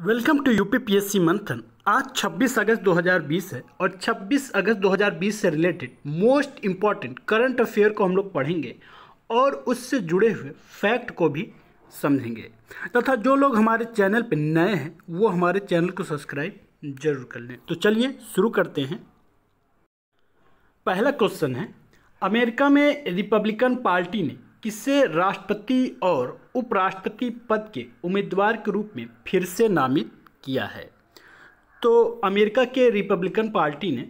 welcome to U P मंथन आज 26 अगस्त 2020 है और 26 अगस्त 2020 से related most important current affair को हम लोग पढ़ेंगे और उससे जुड़े हुए फैक्ट को भी समझेंगे तथा जो लोग हमारे चैनल पर नए हैं वो हमारे चैनल को सब्सक्राइब जरूर कर लें तो चलिए शुरू करते हैं पहला क्वेश्चन है अमेरिका में रिपब्लिकन पार्टी ने किससे राष्ट्रपति और उपराष्ट्रपति पद के उम्मीदवार के रूप में फिर से नामित किया है तो अमेरिका के रिपब्लिकन पार्टी ने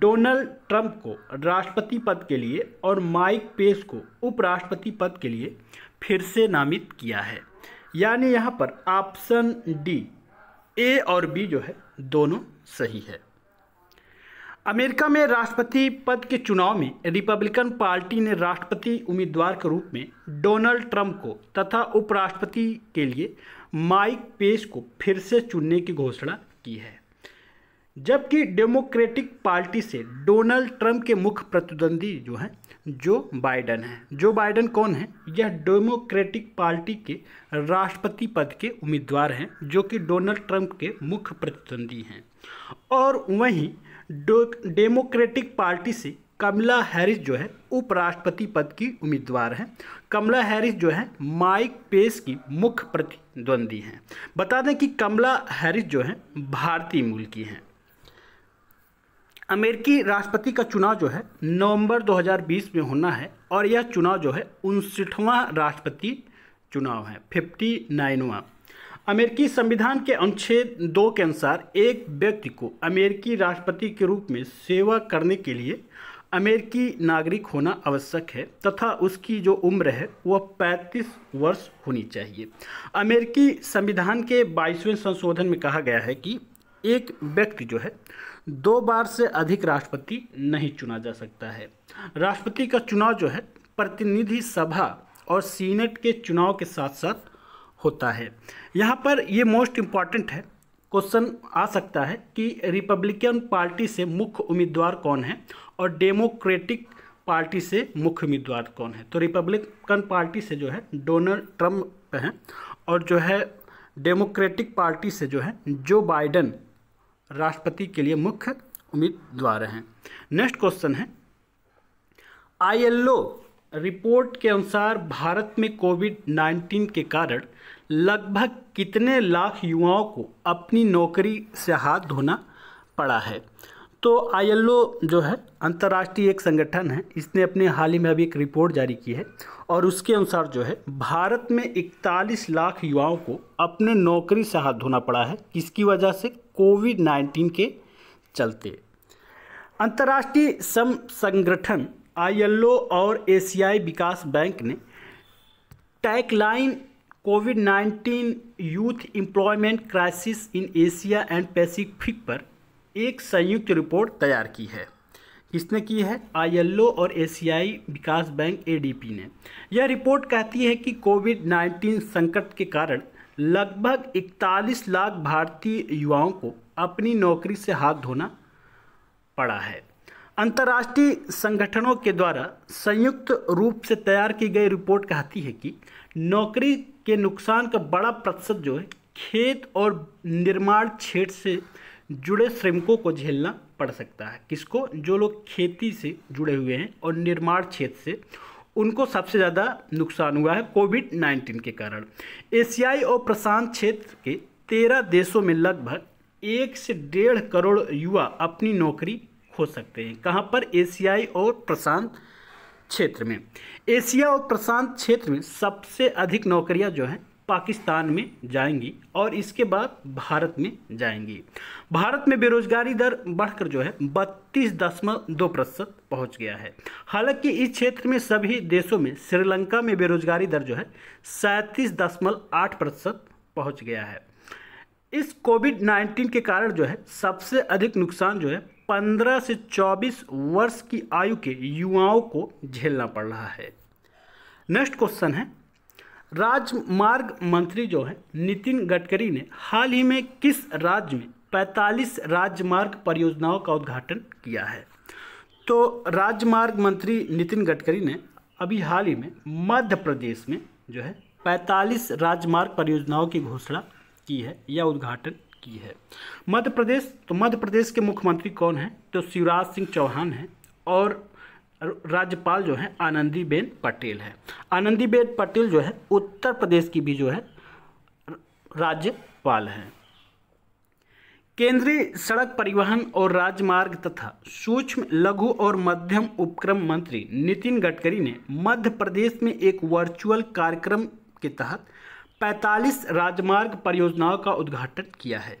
डोनाल्ड ट्रंप को राष्ट्रपति पद के लिए और माइक पेस को उपराष्ट्रपति पद के लिए फिर से नामित किया है यानी यहाँ पर ऑप्शन डी ए और बी जो है दोनों सही है अमेरिका में राष्ट्रपति पद के चुनाव में रिपब्लिकन पार्टी ने राष्ट्रपति उम्मीदवार के रूप में डोनाल्ड ट्रंप को तथा उपराष्ट्रपति के लिए माइक पेस को फिर से चुनने की घोषणा की है जबकि डेमोक्रेटिक पार्टी से डोनाल्ड ट्रंप के मुख्य प्रतिद्वंदी जो हैं जो बाइडन हैं जो बाइडन कौन है यह डेमोक्रेटिक पार्टी के राष्ट्रपति पद के उम्मीदवार हैं जो कि डोनाल्ड ट्रंप के मुख्य प्रतिद्वंदी हैं और वहीं डेमोक्रेटिक पार्टी से कमला हैरिस जो है उपराष्ट्रपति पद की उम्मीदवार हैं कमला हैरिस जो है माइक पेस की मुख्य प्रतिद्वंदी हैं बता दें कि कमला हैरिस जो है भारतीय मूल की हैं अमेरिकी राष्ट्रपति का चुनाव जो है नवंबर 2020 में होना है और यह चुनाव जो है उनसठवां राष्ट्रपति चुनाव है फिफ्टी नाइनवा अमेरिकी संविधान के अनुच्छेद दो के अनुसार एक व्यक्ति को अमेरिकी राष्ट्रपति के रूप में सेवा करने के लिए अमेरिकी नागरिक होना आवश्यक है तथा उसकी जो उम्र है वह 35 वर्ष होनी चाहिए अमेरिकी संविधान के 22वें संशोधन में कहा गया है कि एक व्यक्ति जो है दो बार से अधिक राष्ट्रपति नहीं चुना जा सकता है राष्ट्रपति का चुनाव जो है प्रतिनिधि सभा और सीनेट के चुनाव के साथ साथ होता है यहाँ पर ये मोस्ट इम्पॉर्टेंट है क्वेश्चन आ सकता है कि रिपब्लिकन पार्टी से मुख्य उम्मीदवार कौन है और डेमोक्रेटिक पार्टी से मुख्य उम्मीदवार कौन है तो रिपब्लिकन पार्टी से जो है डोनाल्ड ट्रम्प हैं और जो है डेमोक्रेटिक पार्टी से जो है जो बाइडन राष्ट्रपति के लिए मुख्य उम्मीदवार हैं नेक्स्ट क्वेश्चन है आईएलओ रिपोर्ट के अनुसार भारत में कोविड 19 के कारण लगभग कितने लाख युवाओं को अपनी नौकरी से हाथ धोना पड़ा है तो आईएलओ जो है अंतर्राष्ट्रीय एक संगठन है इसने अपने हाल ही में अभी एक रिपोर्ट जारी की है और उसके अनुसार जो है भारत में 41 लाख युवाओं को अपने नौकरी से हाथ धोना पड़ा है किसकी वजह से कोविड 19 के चलते अंतर्राष्ट्रीय सम संगठन आईएलओ और एशियाई विकास बैंक ने tackling COVID 19 youth employment crisis in Asia and Pacific पर एक संयुक्त रिपोर्ट तैयार की है किसने की है आईएलओ और एशियाई विकास बैंक एडीपी ने यह रिपोर्ट कहती है कि कोविड 19 संकट के कारण लगभग 41 लाख भारतीय युवाओं को अपनी नौकरी से हाथ धोना पड़ा है अंतर्राष्ट्रीय संगठनों के द्वारा संयुक्त रूप से तैयार की गई रिपोर्ट कहती है कि नौकरी के नुकसान का बड़ा प्रतिशत जो है खेत और निर्माण क्षेत्र से जुड़े श्रमिकों को झेलना पड़ सकता है किसको जो लोग खेती से जुड़े हुए हैं और निर्माण क्षेत्र से उनको सबसे ज़्यादा नुकसान हुआ है कोविड नाइन्टीन के कारण एशियाई और प्रशांत क्षेत्र के तेरह देशों में लगभग एक से डेढ़ करोड़ युवा अपनी नौकरी खो सकते हैं कहाँ पर एशियाई और प्रशांत क्षेत्र में एशिया और प्रशांत क्षेत्र में सबसे अधिक नौकरियां जो हैं पाकिस्तान में जाएंगी और इसके बाद भारत में जाएंगी भारत में बेरोजगारी दर बढ़कर जो है बत्तीस दशमलव दो प्रतिशत पहुँच गया है हालांकि इस क्षेत्र में सभी देशों में श्रीलंका में बेरोजगारी दर जो है सैंतीस दशमलव आठ प्रतिशत पहुँच गया है इस कोविड नाइन्टीन के कारण जो है सबसे अधिक नुकसान जो है 15 से 24 वर्ष की आयु के युवाओं को झेलना पड़ रहा है नेक्स्ट क्वेश्चन है राजमार्ग मंत्री जो है नितिन गडकरी ने हाल ही में किस राज्य में 45 राजमार्ग परियोजनाओं का उद्घाटन किया है तो राजमार्ग मंत्री नितिन गडकरी ने अभी हाल ही में मध्य प्रदेश में जो है 45 राजमार्ग परियोजनाओं की घोषणा की है या उद्घाटन की है मध्य प्रदेश तो मध्य प्रदेश के मुख्यमंत्री कौन हैं तो शिवराज सिंह चौहान हैं और राज्यपाल जो है आनंदीबेन पटेल है आनंदीबेन पटेल जो है उत्तर प्रदेश की भी जो है राज्यपाल हैं केंद्रीय सड़क परिवहन और राजमार्ग तथा सूक्ष्म लघु और मध्यम उपक्रम मंत्री नितिन गडकरी ने मध्य प्रदेश में एक वर्चुअल कार्यक्रम के तहत 45 राजमार्ग परियोजनाओं का उद्घाटन किया है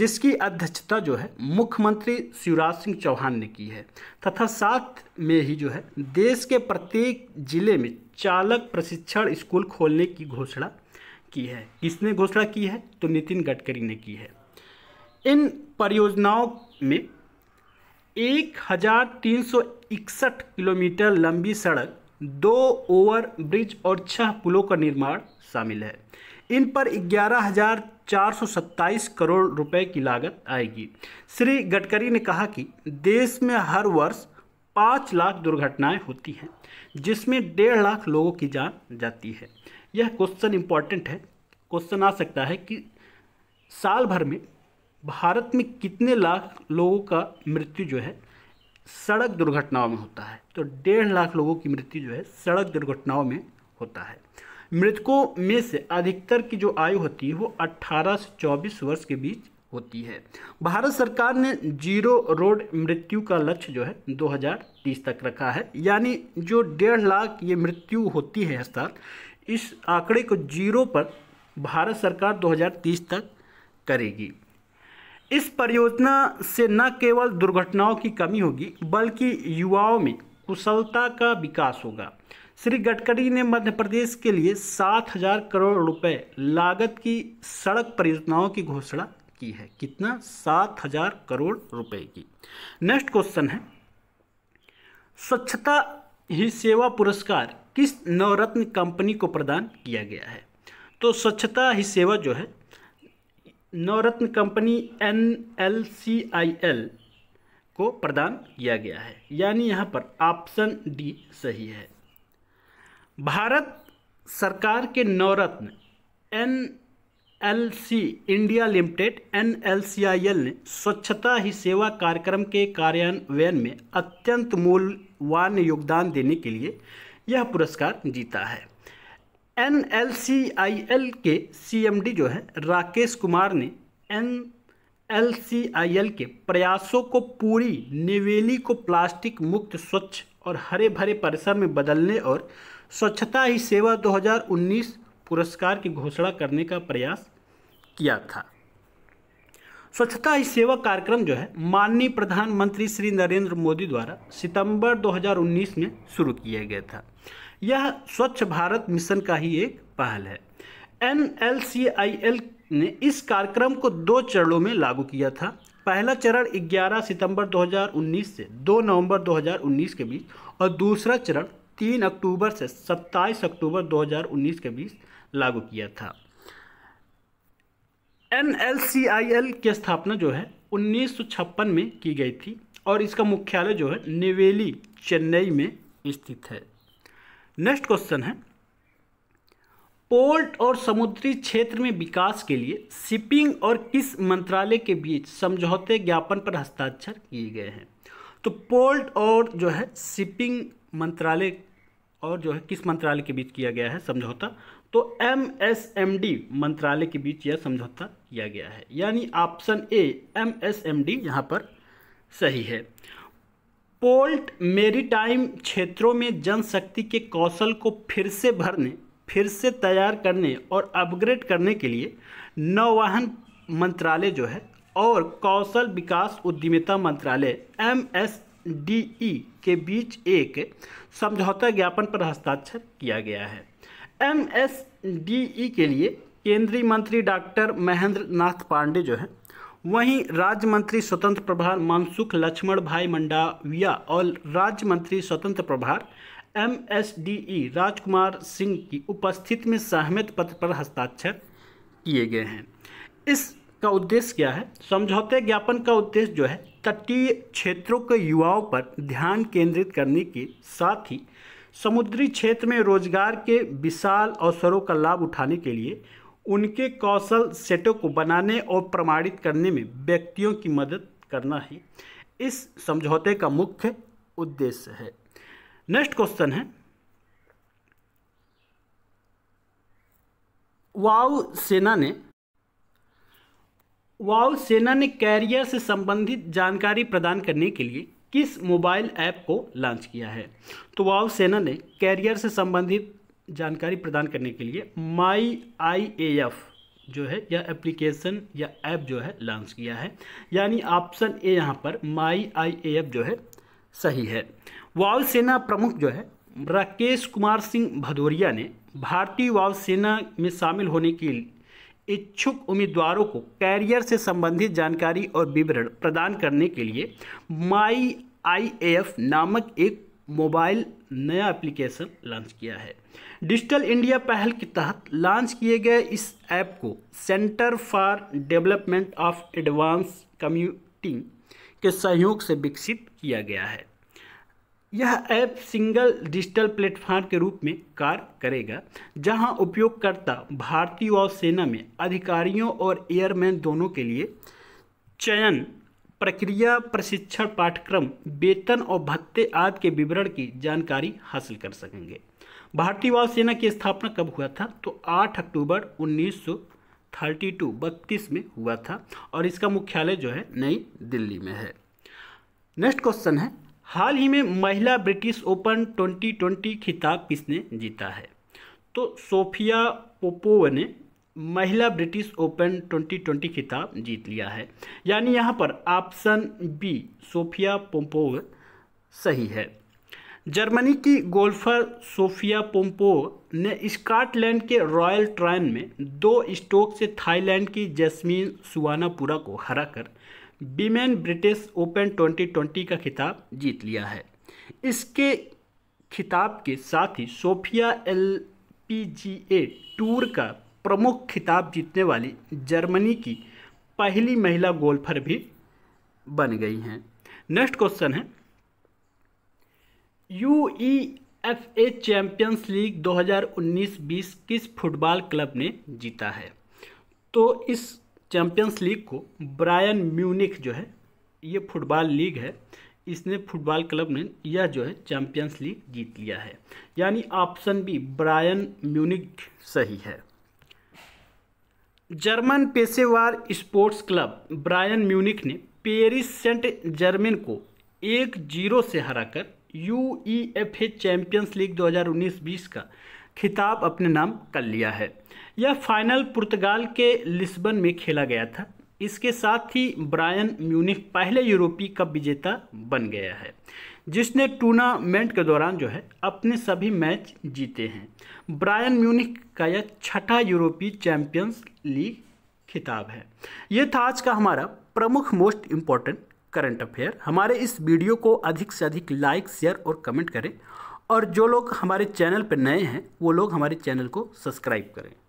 जिसकी अध्यक्षता जो है मुख्यमंत्री शिवराज सिंह चौहान ने की है तथा साथ में ही जो है देश के प्रत्येक जिले में चालक प्रशिक्षण स्कूल खोलने की घोषणा की है किसने घोषणा की है तो नितिन गडकरी ने की है इन परियोजनाओं में एक किलोमीटर लंबी सड़क दो ओवर ब्रिज और छह पुलों का निर्माण शामिल है इन पर ग्यारह हजार चार सौ सत्ताईस करोड़ रुपए की लागत आएगी श्री गडकरी ने कहा कि देश में हर वर्ष पाँच लाख दुर्घटनाएं होती हैं जिसमें डेढ़ लाख लोगों की जान जाती है यह क्वेश्चन इम्पॉर्टेंट है क्वेश्चन आ सकता है कि साल भर में भारत में कितने लाख लोगों का मृत्यु जो है सड़क दुर्घटनाओं में होता है तो डेढ़ लाख लोगों की मृत्यु जो है सड़क दुर्घटनाओं में होता है मृतकों में से अधिकतर की जो आयु होती है वो 18 से 24 वर्ष के बीच होती है भारत सरकार ने जीरो रोड मृत्यु का लक्ष्य जो है 2030 तक रखा है यानी जो डेढ़ लाख ये मृत्यु होती है हर साल इस आंकड़े को जीरो पर भारत सरकार 2030 तक करेगी इस परियोजना से न केवल दुर्घटनाओं की कमी होगी बल्कि युवाओं में कुशलता का विकास होगा श्री गडकरी ने मध्य प्रदेश के लिए सात हजार करोड़ रुपए लागत की सड़क परियोजनाओं की घोषणा की है कितना सात हजार करोड़ रुपए की नेक्स्ट क्वेश्चन है स्वच्छता ही सेवा पुरस्कार किस नवरत्न कंपनी को प्रदान किया गया है तो स्वच्छता ही सेवा जो है Navratna company N L C I L को प्रदान किया गया है यानी यहाँ पर ऑप्शन डी सही है भारत सरकार के Navratna N L C India Limited N L C I L ने स्वच्छता ही सेवा कार्यक्रम के कार्यान्वयन में अत्यंत मूल्यवान योगदान देने के लिए यह पुरस्कार जीता है N L C I L के सी एम डी जो है राकेश कुमार ने N L C I L के प्रयासों को पूरी निवेली को प्लास्टिक मुक्त स्वच्छ और हरे भरे परिसर में बदलने और स्वच्छता ही सेवा 2019 पुरस्कार की घोषणा करने का प्रयास किया था स्वच्छता ही सेवा कार्यक्रम जो है माननीय प्रधानमंत्री श्री नरेंद्र मोदी द्वारा सितंबर 2019 में शुरू किया गया था यह स्वच्छ भारत मिशन का ही एक पहल है एन ने इस कार्यक्रम को दो चरणों में लागू किया था पहला चरण 11 सितंबर 2019 से 2 नवंबर 2019 के बीच और दूसरा चरण 3 अक्टूबर से 27 अक्टूबर 2019 के बीच लागू किया था एन की स्थापना जो है उन्नीस में की गई थी और इसका मुख्यालय जो है नेवेली चेन्नई में स्थित है नेक्स्ट क्वेश्चन है पोर्ट और समुद्री क्षेत्र में विकास के लिए शिपिंग और किस मंत्रालय के बीच समझौते ज्ञापन पर हस्ताक्षर किए गए हैं तो पोर्ट और जो है शिपिंग मंत्रालय और जो है किस मंत्रालय के बीच किया गया है समझौता तो एम एस एम डी मंत्रालय के बीच यह समझौता किया गया है यानी option A M S M D यहाँ पर सही है पोल्ट मेरीटाइम क्षेत्रों में जनशक्ति के कौशल को फिर से भरने फिर से तैयार करने और अपग्रेड करने के लिए नौवाहन मंत्रालय जो है और कौशल विकास उद्यमिता मंत्रालय M S D E e के बीच एक समझौता ज्ञापन पर हस्ताक्षर किया गया है एम एस डी ई के लिए केंद्रीय मंत्री डॉक्टर महेंद्र नाथ पांडे जो हैं वहीं राज्य मंत्री स्वतंत्र प्रभार मनसुख लक्ष्मण भाई मंडाविया और राज्य मंत्री स्वतंत्र प्रभार M S D E Rajkumar Singh की उपस्थिति में सहमत पत्र पर हस्ताक्षर किए गए हैं इस का उद्देश्य क्या है समझौते ज्ञापन का उद्देश्य जो है तटीय क्षेत्रों के युवाओं पर ध्यान केंद्रित करने के साथ ही समुद्री क्षेत्र में रोजगार के विशाल अवसरों का लाभ उठाने के लिए उनके कौशल सेटों को बनाने और प्रमाणित करने में व्यक्तियों की मदद करना है इस समझौते का मुख्य उद्देश्य है नेक्स्ट क्वेश्चन है वायुसेना सेना ने वायुसेना सेना ने कैरियर से संबंधित जानकारी प्रदान करने के लिए किस मोबाइल ऐप को लॉन्च किया है तो वायुसेना सेना ने कैरियर से संबंधित जानकारी प्रदान करने के लिए माई आई ए एफ जो है यह एप्लीकेशन या ऐप जो है लॉन्च किया है यानी ऑप्शन ए यहाँ पर माई आई ए एफ जो है सही है वायुसेना प्रमुख जो है राकेश कुमार सिंह भदौरिया ने भारतीय वायुसेना में शामिल होने के इच्छुक उम्मीदवारों को कैरियर से संबंधित जानकारी और विवरण प्रदान करने के लिए माई आई एफ नामक एक मोबाइल नया एप्लीकेशन लॉन्च किया है डिजिटल इंडिया पहल के तहत लॉन्च किए गए इस ऐप को centre for development of advance computing के सहयोग से विकसित किया गया है यह ऐप सिंगल डिजिटल प्लेटफॉर्म के रूप में कार्य करेगा जहां उपयोगकर्ता भारतीय वायुसेना में अधिकारियों और एयरमैन दोनों के लिए चयन प्रक्रिया प्रशिक्षण पाठ्यक्रम वेतन और भत्ते आदि के विवरण की जानकारी हासिल कर सकेंगे भारतीय वायुसेना की स्थापना कब हुआ था तो 8 अक्टूबर 1932 32 में हुआ था और इसका मुख्यालय जो है नई दिल्ली में है नेक्स्ट क्वेश्चन है हाल ही में महिला ब्रिटिश ओपन 2020 खिताब किसने जीता है तो सोफिया पोपोव ने महिला ब्रिटिश ओपन 2020 खिताब जीत लिया है यानी यहाँ पर ऑप्शन बी सोफिया पोम्पोव सही है जर्मनी की गोल्फर सोफिया पोम्पो ने स्कॉटलैंड के रॉयल ट्रायन में दो स्ट्रोक से थाईलैंड की जैस्मिन सुवानापुरा को हराकर विमेन ब्रिटिश ओपन 2020 का खिताब जीत लिया है इसके खिताब के साथ ही Sofia L P G A tour का प्रमुख खिताब जीतने वाली जर्मनी की पहली महिला गोल्फर भी बन गई हैं नेक्स्ट क्वेश्चन है U E F A Champions League 2019-20 किस फुटबॉल क्लब ने जीता है तो इस चैम्पियंस लीग को ब्रायन म्यूनिक जो है ये फुटबॉल लीग है इसने फुटबॉल क्लब ने यह जो है चैम्पियंस लीग जीत लिया है यानी ऑप्शन बी ब्रायन म्यूनिक सही है जर्मन पेशेवर स्पोर्ट्स क्लब ब्रायन म्यूनिक ने पेरिस सेंट जर्मेन को एक जीरो से हराकर यूईएफए चैंपियंस लीग 2019-20 का खिताब अपने नाम कर लिया है यह फाइनल पुर्तगाल के लिस्बन में खेला गया था इसके साथ ही ब्रायन म्यूनिक पहले यूरोपीय कप विजेता बन गया है जिसने टूर्नामेंट के दौरान जो है अपने सभी मैच जीते हैं ब्रायन म्यूनिक का यह छठा यूरोपीय चैंपियंस लीग खिताब है ये था आज का हमारा प्रमुख मोस्ट इम्पॉर्टेंट करंट अफेयर हमारे इस वीडियो को अधिक से अधिक लाइक शेयर और कमेंट करें और जो लोग हमारे चैनल पर नए हैं वो लोग हमारे चैनल को सब्सक्राइब करें